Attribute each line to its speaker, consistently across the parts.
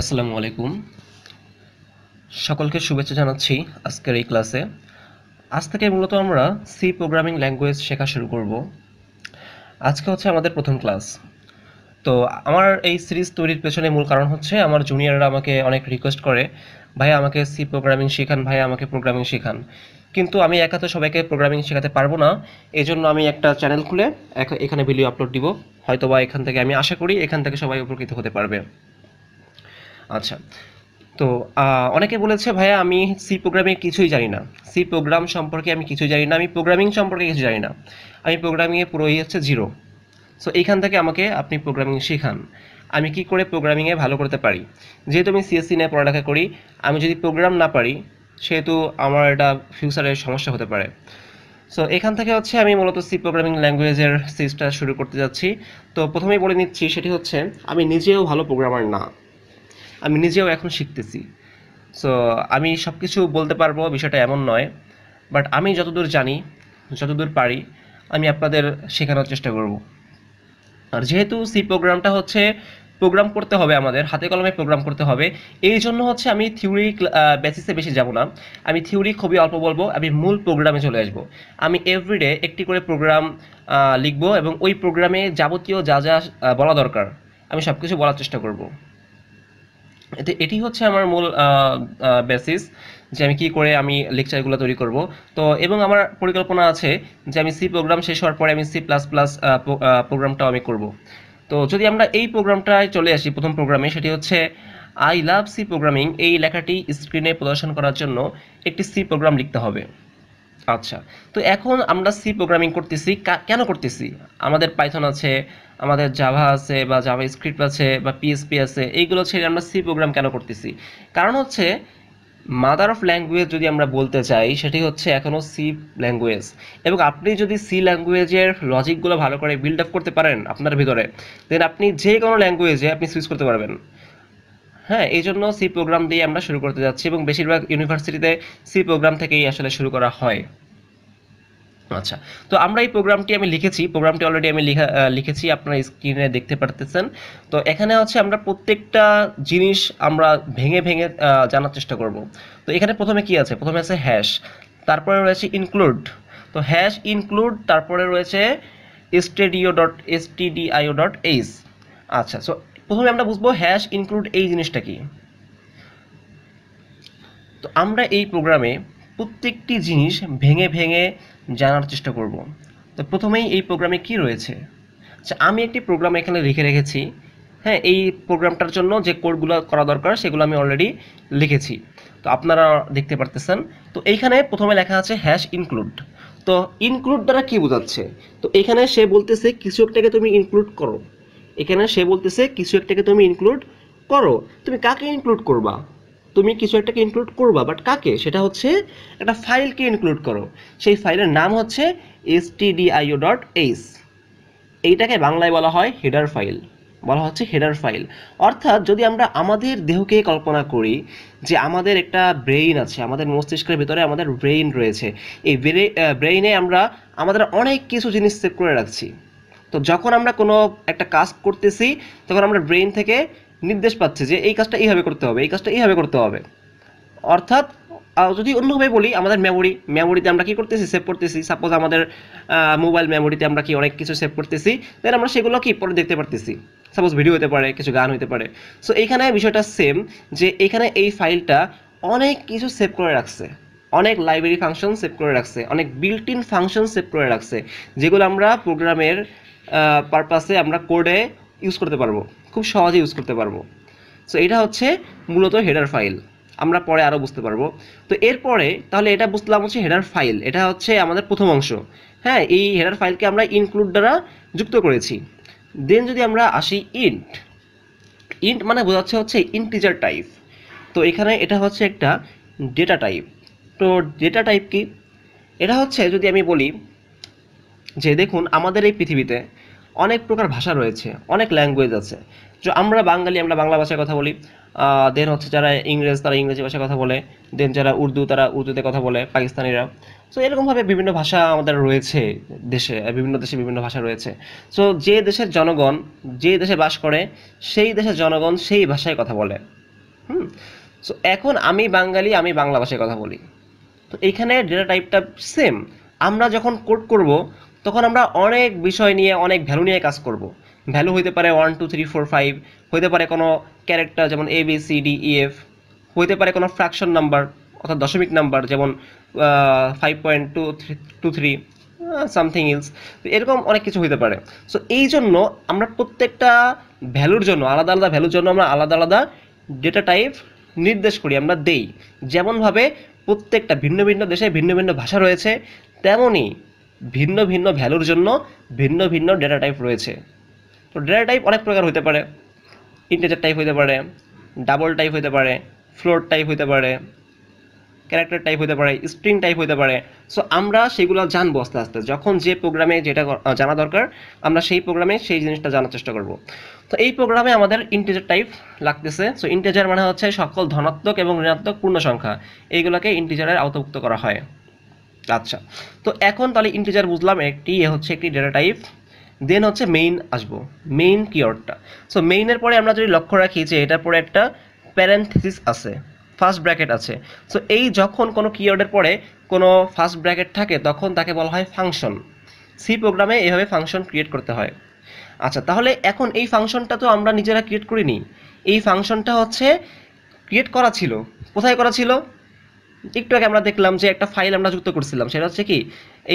Speaker 1: আসসালামু আলাইকুম সকলকে শুভেচ্ছা জানাচ্ছি আজকের এই ক্লাসে আজ থেকে মূলত আমরা সি প্রোগ্রামিং ল্যাঙ্গুয়েজ শেখা শুরু করব আজকে হচ্ছে আমাদের প্রথম ক্লাস তো আমার এই সিরিজ তৈরির পেছনে মূল কারণ হচ্ছে আমার জুনিয়ররা আমাকে অনেক রিকোয়েস্ট করে ভাই আমাকে সি প্রোগ্রামিং শেখান ভাই আমাকে প্রোগ্রামিং শেখান কিন্তু আমি একা তো সবাইকে প্রোগ্রামিং শেখাতে পারবো না এই জন্য আমি একটা চ্যানেল খুলে এখানে ভিডিও আপলোড দিব হয়তো বা এখান থেকে আমি আশা করি এখান থেকে সবাই উপকৃত হতে পারবে আচ্ছা তো অনেকে বলেছে ভাইয়া আমি সি প্রোগ্রামে কিছুই জানি না সি প্রোগ্রাম সম্পর্কে আমি কিছুই জানি না আমি প্রোগ্রামিং সম্পর্কে কিছু জানি না আমি প্রোগ্রামিংয়ে পুরোই হচ্ছে জিরো সো এইখান থেকে আমাকে আপনি প্রোগ্রামিং শেখান আমি কি করে প্রোগ্রামিংয়ে ভালো করতে পারি যেহেতু আমি সিএসসি নিয়ে পড়ালেখা করি আমি যদি প্রোগ্রাম না পারি সেহেতু আমার এটা ফিউচারের সমস্যা হতে পারে সো এখান থেকে হচ্ছে আমি মূলত সি প্রোগ্রামিং ল্যাঙ্গুয়েজের সিরিজটা শুরু করতে যাচ্ছি তো প্রথমেই বলে নিচ্ছি সেটি হচ্ছে আমি নিজেও ভালো প্রোগ্রামার না আমি নিজেও এখন শিখতেছি সো আমি সব কিছু বলতে পারবো বিষয়টা এমন নয় বাট আমি যতদূর জানি যতদূর পারি আমি আপনাদের শেখানোর চেষ্টা করব আর যেহেতু সি প্রোগ্রামটা হচ্ছে প্রোগ্রাম করতে হবে আমাদের হাতে কলমে প্রোগ্রাম করতে হবে এই জন্য হচ্ছে আমি থিওরি বেসিসে বেশি যাব না আমি থিওরি খুবই অল্প বলবো আমি মূল প্রোগ্রামে চলে আসব আমি এভরিডে একটি করে প্রোগ্রাম লিখব এবং ওই প্রোগ্রামে যাবতীয় যা যা বলা দরকার আমি সব কিছু বলার চেষ্টা করবো এটি হচ্ছে আমার মূল বেসিস যে আমি কি করে আমি লেকচারগুলো তৈরি করব তো এবং আমার পরিকল্পনা আছে যে আমি সি প্রোগ্রাম শেষ হওয়ার পরে আমি সি প্লাস প্লাস প্রোগ্রামটাও আমি করব তো যদি আমরা এই প্রোগ্রামটায় চলে আসি প্রথম প্রোগ্রামে সেটি হচ্ছে আই লাভ সি প্রোগ্রামিং এই লেখাটি স্ক্রিনে প্রদর্শন করার জন্য একটি সি প্রোগ্রাম লিখতে হবে আচ্ছা তো এখন আমরা সি প্রোগ্রামিং করতেছি কেন করতেছি আমাদের পাইথন আছে আমাদের জাভা আছে বা জাভা স্ক্রিপ্ট আছে বা পিএসপি আছে এইগুলো ছেড়ে আমরা সি প্রোগ্রাম কেন করতেছি কারণ হচ্ছে মাদার অফ ল্যাঙ্গুয়েজ যদি আমরা বলতে চাই সেটি হচ্ছে এখনও সি ল্যাঙ্গুয়েজ এবং আপনি যদি সি ল্যাঙ্গুয়েজের লজিকগুলো ভালো করে বিল্ড আপ করতে পারেন আপনার ভিতরে দেন আপনি যে কোনো ল্যাঙ্গুয়েজে আপনি সুইচ করতে পারবেন হ্যাঁ এই জন্য সি প্রোগ্রাম দিয়ে আমরা শুরু করতে যাচ্ছি এবং বেশিরভাগ ইউনিভার্সিটিতে সি প্রোগ্রাম থেকেই আসলে শুরু করা হয় আচ্ছা তো আমরা এই প্রোগ্রামটি আমি লিখেছি প্রোগ্রামটি অলরেডি আমি লিখা লিখেছি আপনারা স্ক্রিনে দেখতে পারতেছেন তো এখানে হচ্ছে আমরা প্রত্যেকটা জিনিস আমরা ভেঙে ভেঙে জানার চেষ্টা করব তো এখানে প্রথমে কি আছে প্রথমে আছে হ্যাশ তারপরে রয়েছে ইনক্লুড তো হ্যাশ ইনক্লুড তারপরে রয়েছে studio dot S T D I O dot h আচ্ছা সো প্রথমে আমরা বুঝবো হ্যাশ ইনক্লুড এই জিনিসটা কি তো আমরা এই প্রোগ্রামে প্রত্যেকটি জিনিস ভেঙে ভেঙে জানার চেষ্টা করব তো প্রথমেই এই প্রোগ্রামে কি রয়েছে আচ্ছা আমি একটি প্রোগ্রাম এখানে লিখে রেখেছি হ্যাঁ এই প্রোগ্রামটার জন্য যে কোডগুলো করা দরকার সেগুলো আমি অলরেডি লিখেছি তো আপনারা দেখতে পারতেছেন তো এইখানে প্রথমে লেখা আছে হ্যাশ ইনক্লুড তো ইনক্লুড দ্বারা কী বোঝাচ্ছে তো এখানে সে বলতেছে কিছু একটাকে তুমি ইনক্লুড করো এখানে সে বলতেছে কিছু একটাকে তুমি ইনক্লুড করো তুমি কাকে ইনক্লুড করবা তুমি কিছু একটাকে ইনক্লুড করবা বাট কাকে সেটা হচ্ছে একটা ফাইলকে ইনক্লুড করো সেই ফাইলের নাম হচ্ছে এস টিডিআইও ডট এইস এইটাকে বাংলায় বলা হয় হেডার ফাইল বলা হচ্ছে হেডার ফাইল অর্থাৎ যদি আমরা আমাদের দেহকে কল্পনা করি যে আমাদের একটা ব্রেইন আছে আমাদের মস্তিষ্কের ভিতরে আমাদের ব্রেইন রয়েছে এই ব্রেইনে আমরা আমাদের অনেক কিছু জিনিস সেভ করে রাখছি তো যখন আমরা কোনো একটা কাজ করতেছি তখন আমরা ব্রেন থেকে নির্দেশ পাচ্ছি যে এই কাজটা এইভাবে করতে হবে এই কাজটা এইভাবে করতে হবে অর্থাৎ যদি অন্যভাবে বলি আমাদের মেমোরি মেমোরিতে আমরা কি করতেছি সেভ করতেছি সাপোজ আমাদের মোবাইল মেমোরিতে আমরা কি অনেক কিছু সেভ করতেছি দেন আমরা সেগুলো কি পরে দেখতে পারতেছি সাপোজ ভিডিও হতে পারে কিছু গান হতে পারে সো এইখানে বিষয়টা সেম যে এখানে এই ফাইলটা অনেক কিছু সেভ করে রাখছে অনেক লাইব্রেরি ফাংশন সেভ করে রাখছে অনেক বিল্ট ইন ফাংশন সেভ করে রাখছে যেগুলো আমরা প্রোগ্রামের পারপাসে আমরা কোডে ইউজ করতে পারবো খুব সহজে ইউজ করতে পারবো সো এটা হচ্ছে মূলত হেডার ফাইল আমরা পরে আরও বুঝতে পারবো তো এরপরে তাহলে এটা বুঝলাম হচ্ছে হেডার ফাইল এটা হচ্ছে আমাদের প্রথম অংশ হ্যাঁ এই হেডার ফাইলকে আমরা ইনক্লুড দ্বারা যুক্ত করেছি দেন যদি আমরা আসি ইন্ট ইন্ট মানে বোঝাচ্ছে হচ্ছে ইন্টিজার টাইপ তো এখানে এটা হচ্ছে একটা ডেটা টাইপ তো ডেটা টাইপ কি এটা হচ্ছে যদি আমি বলি যে দেখুন আমাদের এই পৃথিবীতে অনেক প্রকার ভাষা রয়েছে অনেক ল্যাঙ্গুয়েজ আছে যে আমরা বাঙালি আমরা বাংলা ভাষায় কথা বলি দেন হচ্ছে যারা ইংরেজ তারা ইংরেজি ভাষায় কথা বলে দেন যারা উর্দু তারা উর্দুতে কথা বলে পাকিস্তানিরা সো এরকমভাবে বিভিন্ন ভাষা আমাদের রয়েছে দেশে বিভিন্ন দেশে বিভিন্ন ভাষা রয়েছে সো যে দেশের জনগণ যে দেশে বাস করে সেই দেশের জনগণ সেই ভাষায় কথা বলে হুম সো এখন আমি বাঙালি আমি বাংলা ভাষায় কথা বলি তো এইখানে ডেটা টাইপটা সেম আমরা যখন কোড করব তখন আমরা অনেক বিষয় নিয়ে অনেক ভ্যালু নিয়ে কাজ করব। ভ্যালু হইতে পারে one two three four five হইতে পারে কোনো ক্যারেক্টার যেমন A B C D E F হইতে পারে কোনো ফ্র্যাকশন নাম্বার অর্থাৎ দশমিক নাম্বার যেমন five point two three two three something else এরকম অনেক কিছু হইতে পারে সো এই জন্য আমরা প্রত্যেকটা ভ্যালুর জন্য আলাদা আলাদা ভ্যালুর জন্য আমরা আলাদা আলাদা ডেটা টাইপ নির্দেশ করি আমরা দেই যেমনভাবে প্রত্যেকটা ভিন্ন ভিন্ন দেশে ভিন্ন ভিন্ন ভাষা রয়েছে তেমনই ভিন্ন ভিন্ন ভ্যালুর জন্য ভিন্ন ভিন্ন ডেটা টাইপ রয়েছে তো ডেটা টাইপ অনেক প্রকার হতে পারে ইন্টেজার টাইপ হতে পারে ডাবল টাইপ হতে পারে ফ্লোর টাইপ হতে পারে ক্যারেক্টার টাইপ হতে পারে স্ট্রিং টাইপ হতে পারে সো আমরা সেগুলো জানবো আস্তে আস্তে যখন যে প্রোগ্রামে যেটা জানা দরকার আমরা সেই প্রোগ্রামে সেই জিনিসটা জানার চেষ্টা করব তো এই প্রোগ্রামে আমাদের ইন্টেজার টাইপ লাগতেছে সো ইন্টেজার মানে হচ্ছে সকল ধনাত্মক এবং ঋণাত্মক পূর্ণ সংখ্যা এইগুলোকে ইন্টেজারের আওতাভুক্ত করা হয় আচ্ছা তো এখন তাহলে ইন্টিজার বুঝলাম একটি হচ্ছে একটি ডেটা টাইপ দেন হচ্ছে মেইন আসবো মেইন কিওয়ার্ডটা সো মেইনের পরে আমরা যদি লক্ষ্য রাখি যে এটার পরে একটা প্যারেন্থিস আছে ফার্স্ট ব্র্যাকেট আছে সো এই যখন কোনো কিওয়ার্ডের পরে কোনো ফার্স্ট ব্র্যাকেট থাকে তখন তাকে বলা হয় ফাংশন সি প্রোগ্রামে এভাবে ফাংশন ক্রিয়েট করতে হয় আচ্ছা তাহলে এখন এই ফাংশনটা তো আমরা নিজেরা ক্রিয়েট করিনি এই ফাংশনটা হচ্ছে ক্রিয়েট করা ছিল কোথায় করা ছিল একটু আমরা দেখলাম যে একটা ফাইল আমরা যুক্ত করছিলাম সেটা হচ্ছে কি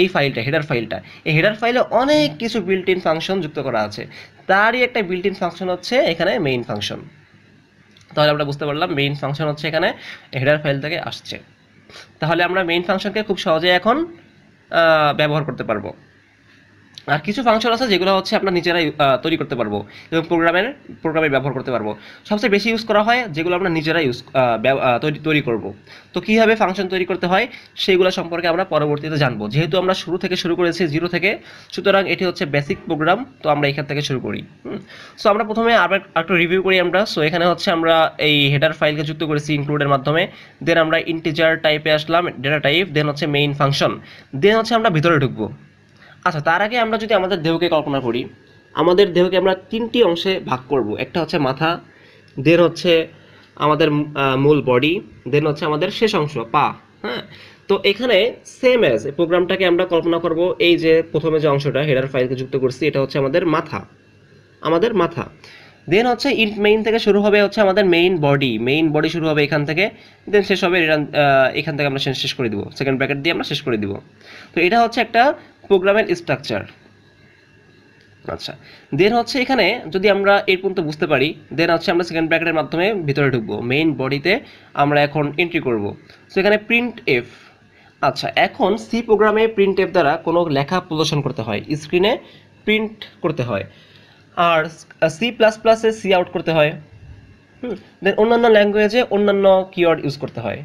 Speaker 1: এই ফাইলটা হেডার ফাইলটা এই হেডার ফাইলে অনেক হ্যাঁ। কিছু বিল্ট ইন ফাংশন যুক্ত করা আছে তারই একটা বিল্ট ইন ফাংশন হচ্ছে এখানে মেইন ফাংশন তাহলে আমরা বুঝতে পারলাম মেইন ফাংশন হচ্ছে এখানে হেডার ফাইল থেকে আসছে তাহলে আমরা মেইন ফাংশনকে খুব সহজে এখন ব্যবহার করতে পারবো আর কিছু ফাংশন আছে যেগুলো হচ্ছে আপনার নিজেরাই তৈরি করতে পারবো এবং প্রোগ্রামের প্রোগ্রামে ব্যবহার করতে পারবো সবচেয়ে বেশি ইউজ করা হয় যেগুলো আমরা নিজেরাই ইউজ তৈরি তৈরি করবো তো কীভাবে ফাংশন তৈরি করতে হয় সেইগুলো সম্পর্কে আমরা পরবর্তীতে জানবো যেহেতু আমরা শুরু থেকে শুরু করেছি জিরো থেকে সুতরাং এটি হচ্ছে বেসিক প্রোগ্রাম তো আমরা এখান থেকে শুরু করি সো আমরা প্রথমে আবার একটু রিভিউ করি আমরা সো এখানে হচ্ছে আমরা এই হেডার ফাইলকে যুক্ত করেছি ইনক্লুডের মাধ্যমে দেন আমরা ইন্টিজার টাইপে আসলাম ডেটা টাইপ দেন হচ্ছে মেইন ফাংশন দেন হচ্ছে আমরা ভিতরে ঢুকবো আচ্ছা তার আগে আমরা যদি আমাদের দেহকে কল্পনা করি আমাদের দেহকে আমরা তিনটি অংশে ভাগ করব একটা হচ্ছে মাথা দেন হচ্ছে আমাদের মূল বডি দেন হচ্ছে আমাদের শেষ অংশ পা হ্যাঁ তো এখানে সেম অ্যাজ প্রোগ্রামটাকে আমরা কল্পনা করব এই যে প্রথমে যে অংশটা হেডার ফাইলকে যুক্ত করছি এটা হচ্ছে আমাদের মাথা আমাদের মাথা দেন হচ্ছে ইন্ট মেইন থেকে শুরু হবে হচ্ছে আমাদের মেইন বডি মেইন বডি শুরু হবে এখান থেকে দেন শেষ হবে এখান থেকে আমরা শেষ করে দিব সেকেন্ড ব্র্যাকেট দিয়ে আমরা শেষ করে দিব তো এটা হচ্ছে একটা প্রোগ্রামের স্ট্রাকচার আচ্ছা দেন হচ্ছে এখানে যদি আমরা এর পর্যন্ত বুঝতে পারি দেন হচ্ছে আমরা সেকেন্ড ব্র্যাকেটের মাধ্যমে ভিতরে ঢুকবো মেইন বডিতে আমরা এখন এন্ট্রি করব সো এখানে প্রিন্ট এফ আচ্ছা এখন সি প্রোগ্রামে প্রিন্ট এফ দ্বারা কোনো লেখা প্রদর্শন করতে হয় স্ক্রিনে প্রিন্ট করতে হয় আর সি প্লাস প্লাসে সি আউট করতে হয় হুম দেন অন্যান্য ল্যাঙ্গুয়েজে অন্যান্য কিওয়ার্ড ইউজ করতে হয়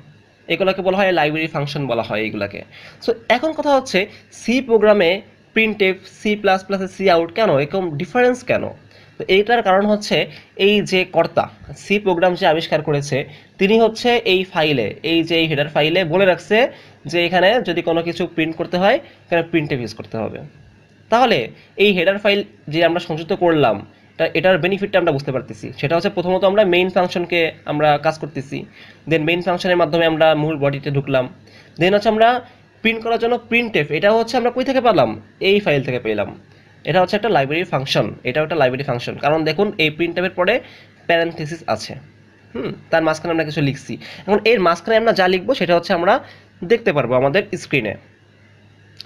Speaker 1: এগুলোকে বলা হয় লাইব্রেরি ফাংশন বলা হয় এগুলোকে সো এখন কথা হচ্ছে সি প্রোগ্রামে প্রিন্টেফ সি প্লাস প্লাসে সি আউট কেন এরকম ডিফারেন্স কেন তো এইটার কারণ হচ্ছে এই যে কর্তা সি প্রোগ্রাম যে আবিষ্কার করেছে তিনি হচ্ছে এই ফাইলে এই যে এই হেডার ফাইলে বলে রাখছে যে এখানে যদি কোনো কিছু প্রিন্ট করতে হয় এখানে প্রিন্টে ইউজ করতে হবে তাহলে এই হেডার ফাইল যে আমরা সংযুক্ত করলাম এটার বেনিফিটটা আমরা বুঝতে পারতেছি সেটা হচ্ছে প্রথমত আমরা মেইন ফাংশনকে আমরা কাজ করতেছি দেন মেইন ফাংশনের মাধ্যমে আমরা মূল বডিতে ঢুকলাম দেন হচ্ছে আমরা প্রিন্ট করার জন্য এফ এটা হচ্ছে আমরা কই থেকে পেলাম এই ফাইল থেকে পেলাম এটা হচ্ছে একটা লাইব্রেরি ফাংশন এটাও একটা লাইব্রেরি ফাংশন কারণ দেখুন এই এফের পরে প্যারেন্থেসিস আছে হুম তার মাঝখানে আমরা কিছু লিখছি এখন এর মাঝখানে আমরা যা লিখবো সেটা হচ্ছে আমরা দেখতে পারবো আমাদের স্ক্রিনে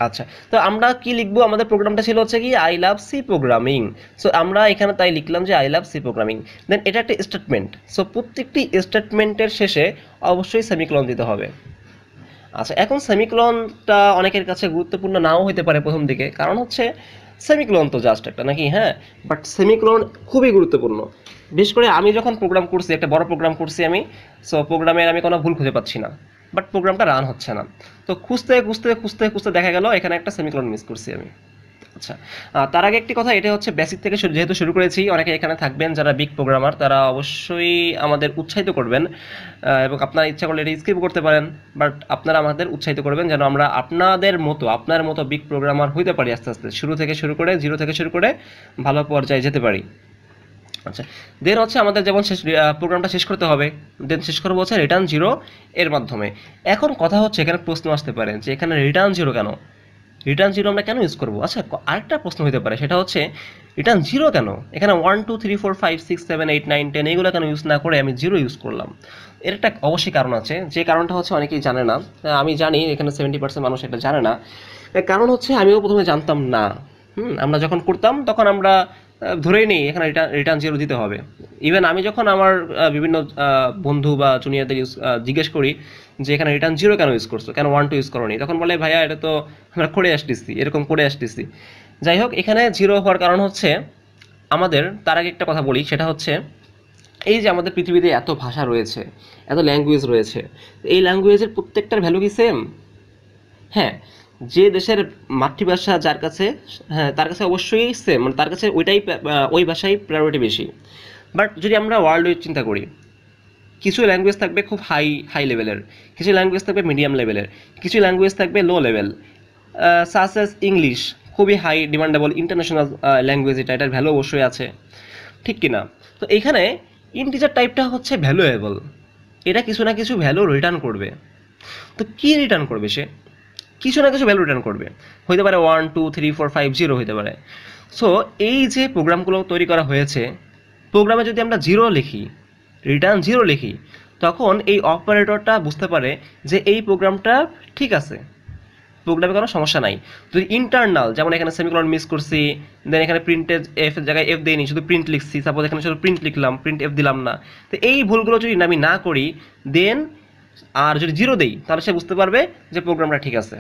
Speaker 1: আচ্ছা তো আমরা কি লিখবো আমাদের প্রোগ্রামটা ছিল হচ্ছে কি I love C programming so আমরা এখানে তাই লিখলাম যে I love C programming then এটা একটা স্টেটমেন্ট সো প্রত্যেকটি স্টেটমেন্টের শেষে অবশ্যই সেমিকলন দিতে হবে আচ্ছা এখন সেমিকলনটা অনেকের কাছে গুরুত্বপূর্ণ নাও হতে পারে প্রথম দিকে কারণ হচ্ছে সেমিকলন তো জাস্ট একটা নাকি হ্যাঁ বাট সেমিকলন খুবই গুরুত্বপূর্ণ বিশেষ করে আমি যখন প্রোগ্রাম করছি একটা বড় প্রোগ্রাম করছি আমি সো প্রোগ্রামের আমি কোনো ভুল খুঁজে পাচ্ছি না বাট প্রোগ্রামটা রান হচ্ছে না তো খুঁজতে খুঁজতে খুঁজতে খুঁজতে দেখা গেল এখানে একটা সেমিকলন মিস করছি আমি আচ্ছা তার আগে একটি কথা এটা হচ্ছে বেসিক থেকে যেহেতু শুরু করেছি অনেকে এখানে থাকবেন যারা বিগ প্রোগ্রামার তারা অবশ্যই আমাদের উৎসাহিত করবেন এবং আপনারা ইচ্ছা করলে এটা স্কিপ করতে পারেন বাট আপনারা আমাদের উৎসাহিত করবেন যেন আমরা আপনাদের মতো আপনার মতো বিগ প্রোগ্রামার হইতে পারি আস্তে আস্তে শুরু থেকে শুরু করে জিরো থেকে শুরু করে ভালো পর্যায়ে যেতে পারি আচ্ছা দেন হচ্ছে আমাদের যেমন শেষ প্রোগ্রামটা শেষ করতে হবে দেন শেষ করবো হচ্ছে রিটার্ন জিরো এর মাধ্যমে এখন কথা হচ্ছে এখানে প্রশ্ন আসতে পারে যে এখানে রিটার্ন জিরো কেন রিটার্ন জিরো আমরা কেন ইউজ করবো আচ্ছা আরেকটা প্রশ্ন হতে পারে সেটা হচ্ছে রিটার্ন জিরো কেন এখানে one two three four five six seven eight nine ten এগুলো কেন ইউজ না করে আমি জিরো ইউজ করলাম এর একটা অবশ্যই কারণ আছে যে কারণটা হচ্ছে অনেকেই জানে না আমি জানি এখানে সেভেন্টি পার্সেন্ট মানুষ এটা জানে না কারণ হচ্ছে আমিও প্রথমে জানতাম না হুম আমরা যখন করতাম তখন আমরা ধরেই নেই এখানে রিটার্ন রিটার্ন জিরো দিতে হবে ইভেন আমি যখন আমার বিভিন্ন বন্ধু বা চুনিয়াদের ইউজ জিজ্ঞেস করি যে এখানে রিটার্ন জিরো কেন ইউজ করছো কেন ওয়ান টু ইউজ করো তখন বলে ভাইয়া এটা তো আমরা করে আসতেছি এরকম করে আসতেছি যাই হোক এখানে জিরো হওয়ার কারণ হচ্ছে আমাদের তার আগে একটা কথা বলি সেটা হচ্ছে এই যে আমাদের পৃথিবীতে এত ভাষা রয়েছে এত ল্যাঙ্গুয়েজ রয়েছে এই ল্যাঙ্গুয়েজের প্রত্যেকটার ভ্যালু কি সেম হ্যাঁ যে দেশের মাতৃভাষা যার কাছে হ্যাঁ তার কাছে অবশ্যই সেম মানে তার কাছে ওইটাই ওই ভাষাই প্রায়োরিটি বেশি বাট যদি আমরা ওয়ার্ল্ড চিন্তা করি কিছু ল্যাঙ্গুয়েজ থাকবে খুব হাই হাই লেভেলের কিছু ল্যাঙ্গুয়েজ থাকবে মিডিয়াম লেভেলের কিছু ল্যাঙ্গুয়েজ থাকবে লো লেভেল সাস এস ইংলিশ খুবই হাই ডিমান্ডেবল ইন্টারন্যাশনাল ল্যাঙ্গুয়েজ এটা এটার ভ্যালু অবশ্যই আছে ঠিক কি না তো এখানে ইন্টিজার টাইপটা হচ্ছে ভ্যালুয়েবল এটা কিছু না কিছু ভ্যালু রিটার্ন করবে তো কী রিটার্ন করবে সে কিছু না কিছু ভ্যালু রিটার্ন করবে হইতে পারে one two three four five zero হইতে পারে সো এই যে প্রোগ্রামগুলো তৈরি করা হয়েছে প্রোগ্রামে যদি আমরা জিরো লিখি রিটার্ন জিরো লিখি তখন এই অপারেটরটা বুঝতে পারে যে এই প্রোগ্রামটা ঠিক আছে প্রোগ্রামে কোনো সমস্যা নাই যদি ইন্টারনাল যেমন এখানে সেমিকলন মিস করছি দেন এখানে প্রিন্টে এফ জায়গায় এফ দিইনি শুধু প্রিন্ট লিখছি সাপোজ এখানে শুধু প্রিন্ট লিখলাম প্রিন্ট এফ দিলাম না তো এই ভুলগুলো যদি আমি না করি দেন আর যদি জিরো দেই তাহলে সে বুঝতে পারবে যে প্রোগ্রামটা ঠিক আছে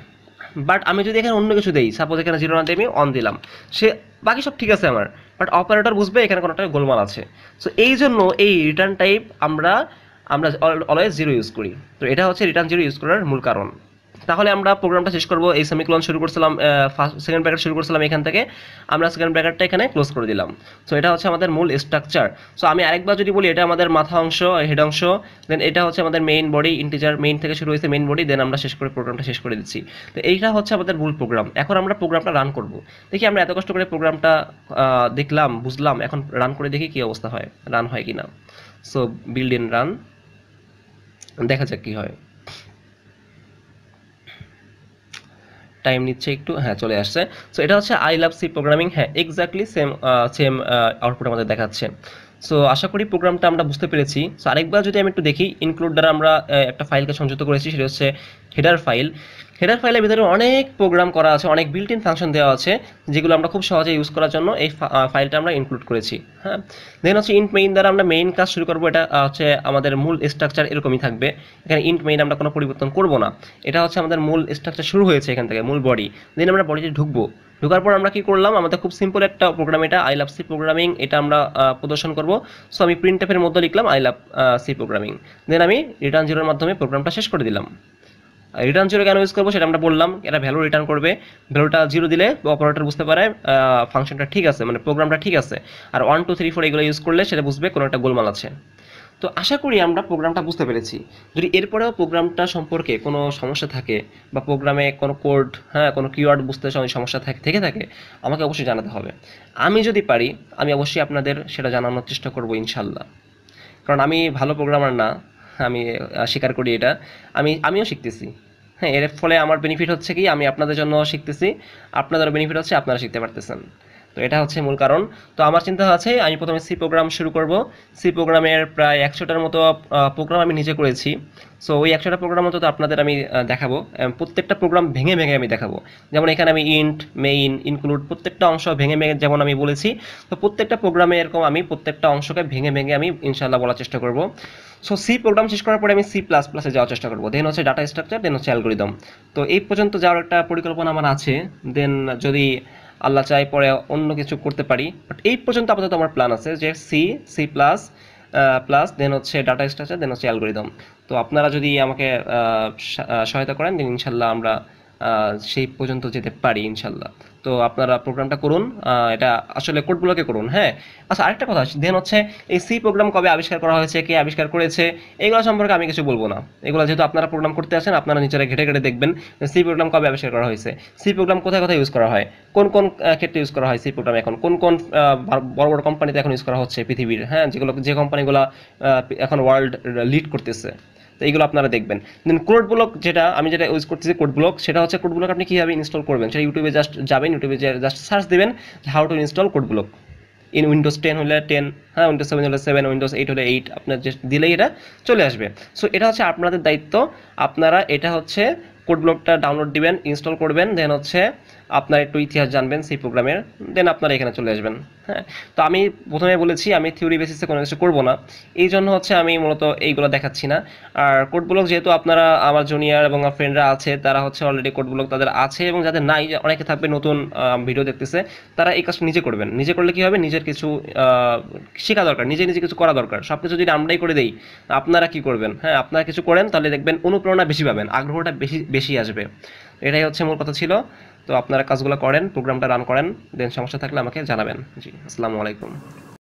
Speaker 1: বাট আমি যদি এখানে অন্য কিছু দেই সাপোজ এখানে জিরো না দিই আমি অন দিলাম সে বাকি সব ঠিক আছে আমার বাট অপারেটর বুঝবে এখানে কোনোটা গোলমাল আছে সো এই জন্য এই রিটার্ন টাইপ আমরা আমরা অলওয়েজ জিরো ইউজ করি তো এটা হচ্ছে রিটার্ন জিরো ইউজ করার মূল কারণ তাহলে আমরা প্রোগ্রামটা শেষ করব এই সেমিক্লন শুরু করছিলাম ফার্স্ট সেকেন্ড ব্র্যাকেট শুরু করছিলাম এখান থেকে আমরা সেকেন্ড ব্র্যাকেটটা এখানে ক্লোজ করে দিলাম সো এটা হচ্ছে আমাদের মূল স্ট্রাকচার সো আমি আরেকবার যদি বলি এটা আমাদের মাথা অংশ হেড অংশ দেন এটা হচ্ছে আমাদের মেইন বডি ইন্টিজার মেইন থেকে শুরু হয়েছে মেইন বডি দেন আমরা শেষ করে প্রোগ্রামটা শেষ করে দিচ্ছি তো এইটা হচ্ছে আমাদের মূল প্রোগ্রাম এখন আমরা প্রোগ্রামটা রান করব দেখি আমরা এত কষ্ট করে প্রোগ্রামটা দেখলাম বুঝলাম এখন রান করে দেখি কী অবস্থা হয় রান হয় কি না সো বিল্ড ইন রান দেখা যাক কী হয় টাইম নিচ্ছে একটু হ্যাঁ চলে আসছে সো এটা হচ্ছে আই লাভ সি প্রোগ্রামিং হ্যাঁ এক্স্যাক্টলি সেম সেম আউটপুট আমাদের দেখাচ্ছে সো আশা করি প্রোগ্রামটা আমরা বুঝতে পেরেছি সো আরেকবার যদি আমি একটু দেখি ইনক্লুড দ্বারা আমরা একটা ফাইলকে সংযুক্ত করেছি সেটা হচ্ছে হেডার ফাইল হেডার ফাইলের ভিতরে অনেক প্রোগ্রাম করা আছে অনেক বিল্ট ইন ফাংশন দেওয়া আছে যেগুলো আমরা খুব সহজে ইউজ করার জন্য এই ফাইলটা আমরা ইনক্লুড করেছি হ্যাঁ দেন হচ্ছে ইন্ট মেইন দ্বারা আমরা মেইন কাজ শুরু করবো এটা হচ্ছে আমাদের মূল স্ট্রাকচার এরকমই থাকবে এখানে ইন্ট মেইন আমরা কোনো পরিবর্তন করব না এটা হচ্ছে আমাদের মূল স্ট্রাকচার শুরু হয়েছে এখান থেকে মূল বডি দেন আমরা বডিতে ঢুকবো ঢোকার পর আমরা কি করলাম আমাদের খুব সিম্পল একটা প্রোগ্রাম এটা আই লাভ সি প্রোগ্রামিং এটা আমরা প্রদর্শন করব সো আমি প্রিন্ট অ্যাপের মধ্যে লিখলাম I love C programming then আমি রিটার্ন জিরোর মাধ্যমে প্রোগ্রামটা শেষ করে দিলাম রিটার্ন জিরো কেন ইউজ করবো সেটা আমরা বললাম এটা ভ্যালু রিটার্ন করবে ভ্যালুটা জিরো দিলে অপারেটার বুঝতে পারে ফাংশনটা ঠিক আছে মানে প্রোগ্রামটা ঠিক আছে আর ওয়ান টু থ্রি ফোর এগুলো ইউজ করলে সেটা বুঝবে কোনো একটা গোলমাল আছে তো আশা করি আমরা প্রোগ্রামটা বুঝতে পেরেছি যদি এরপরেও প্রোগ্রামটা সম্পর্কে কোনো সমস্যা থাকে বা প্রোগ্রামে কোনো কোড হ্যাঁ কোনো কিওয়ার্ড বুঝতে সমস্যা থাকে থেকে থাকে আমাকে অবশ্যই জানাতে হবে আমি যদি পারি আমি অবশ্যই আপনাদের সেটা জানানোর চেষ্টা করব ইনশাল্লাহ কারণ আমি ভালো প্রোগ্রামার না আমি স্বীকার করি এটা আমি আমিও শিখতেছি হ্যাঁ এর ফলে আমার বেনিফিট হচ্ছে কি আমি আপনাদের জন্য শিখতেছি আপনাদেরও বেনিফিট হচ্ছে আপনারা শিখতে পারতেছেন তো এটা হচ্ছে মূল কারণ তো আমার চিন্তা আছে আমি প্রথমে সি প্রোগ্রাম শুরু করব সি প্রোগ্রামের প্রায় একশোটার মতো প্রোগ্রাম আমি নিজে করেছি সো ওই একশোটা প্রোগ্রাম মতো তো আপনাদের আমি দেখাবো প্রত্যেকটা প্রোগ্রাম ভেঙে ভেঙে আমি দেখাবো যেমন এখানে আমি ইন্ট মেইন ইনক্লুড প্রত্যেকটা অংশ ভেঙে ভেঙে যেমন আমি বলেছি তো প্রত্যেকটা প্রোগ্রামে এরকম আমি প্রত্যেকটা অংশকে ভেঙে ভেঙে আমি ইনশাল্লাহ বলার চেষ্টা করব সো সি প্রোগ্রাম শেষ করার পরে আমি সি প্লাস প্লাসে যাওয়ার চেষ্টা করবো দেন হচ্ছে ডাটা স্ট্রাকচার দেন হচ্ছে অ্যালগোরিদম তো এই পর্যন্ত যাওয়ার একটা পরিকল্পনা আমার আছে দেন যদি আল্লাহ চাই পরে অন্য কিছু করতে পারি বাট এই পর্যন্ত আপাতত আমার প্ল্যান আছে যে C C plus plus then হচ্ছে ডাটা স্ট্রাকচার দেন হচ্ছে অ্যালগোরিদম তো আপনারা যদি আমাকে সহায়তা করেন দেন ইনশাল্লাহ আমরা সেই পর্যন্ত যেতে পারি ইনশাল্লাহ তো আপনারা প্রোগ্রামটা করুন এটা আসলে কোডগুলোকে করুন হ্যাঁ আচ্ছা আরেকটা কথা দেন হচ্ছে এই সি প্রোগ্রাম কবে আবিষ্কার করা হয়েছে কে আবিষ্কার করেছে এগুলো সম্পর্কে আমি কিছু বলবো না এগুলো যেহেতু আপনারা প্রোগ্রাম করতে আসেন আপনারা নিজেরা ঘেটে ঘেটে দেখবেন সি প্রোগ্রাম কবে আবিষ্কার করা হয়েছে সি প্রোগ্রাম কোথায় কোথায় ইউজ করা হয় কোন কোন ক্ষেত্রে ইউজ করা হয় সি প্রোগ্রাম এখন কোন কোন বড় বড় কোম্পানিতে এখন ইউজ করা হচ্ছে পৃথিবীর হ্যাঁ যেগুলো যে কোম্পানিগুলো এখন ওয়ার্ল্ড লিড করতেছে তো এইগুলো আপনারা দেখবেন দেন কোড ব্লক যেটা আমি যেটা ইউজ করতেছি কোড ব্লক সেটা হচ্ছে কোড ব্লক আপনি কীভাবে ইনস্টল করবেন সেটা ইউটিউবে জাস্ট যাবেন ইউটিউবে জাস্ট সার্চ দেবেন how to install Code Block in Windows ten হলে টেন হ্যাঁ উইন্ডোজ সেভেন হলে সেভেন উইন্ডোজ এইট হলে এইট আপনার যে দিলেই এটা চলে আসবে সো এটা হচ্ছে আপনাদের দায়িত্ব আপনারা এটা হচ্ছে কোড ব্লকটা ডাউনলোড দিবেন ইনস্টল করবেন দেন হচ্ছে আপনার একটু ইতিহাস জানবেন সেই প্রোগ্রামের দেন আপনারা এখানে চলে আসবেন হ্যাঁ তো আমি প্রথমে বলেছি আমি থিওরি বেসিসে কোনো কিছু করবো না এই জন্য হচ্ছে আমি মূলত এইগুলো দেখাচ্ছি না আর কোড ব্লক যেহেতু আপনারা আমার জুনিয়র এবং আমার ফ্রেন্ডরা আছে তারা হচ্ছে অলরেডি কোড ব্লক তাদের আছে এবং যাদের নাই অনেকে থাকবে নতুন ভিডিও দেখতেছে তারা এই কাজটা নিজে করবেন নিজে করলে কী হবে নিজের কিছু শেখা দরকার নিজে নিজে কিছু করা দরকার সব কিছু যদি আমরাই করে দিই আপনারা কি করবেন হ্যাঁ আপনারা কিছু করেন তাহলে দেখবেন অনুপ্রেরণা বেশি পাবেন আগ্রহটা বেশি বেশি আসবে এটাই হচ্ছে মূল কথা ছিল তো আপনারা কাজগুলো করেন প্রোগ্রামটা রান করেন দেন সমস্যা থাকলে আমাকে জানাবেন জি আসসালামু আলাইকুম